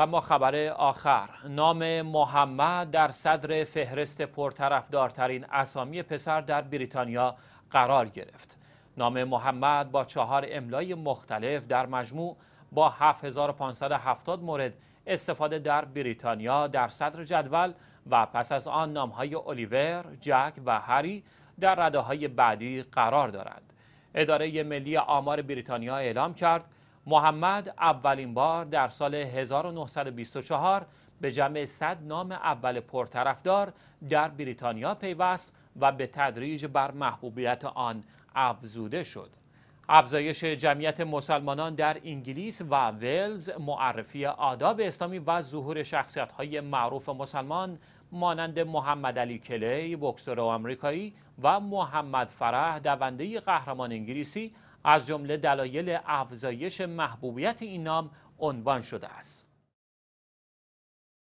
و ما خبر آخر نام محمد در صدر فهرست پرطرفدارترین اسامی پسر در بریتانیا قرار گرفت نام محمد با چهار املای مختلف در مجموع با 7570 مورد استفاده در بریتانیا در صدر جدول و پس از آن های الیور، جک و هری در رده های بعدی قرار دارند. اداره ملی آمار بریتانیا اعلام کرد محمد اولین بار در سال 1924 به جمع 100 نام اول پرطرفدار در بریتانیا پیوست و به تدریج بر محبوبیت آن افزوده شد. افزایش جمعیت مسلمانان در انگلیس و ولز، معرفی آداب اسلامی و ظهور شخصیت‌های معروف مسلمان مانند محمد علی کلی، بکسور آمریکایی و محمد فرح، دونده قهرمان انگلیسی از جمله دلایل افزایش محبوبیت این نام عنوان شده است.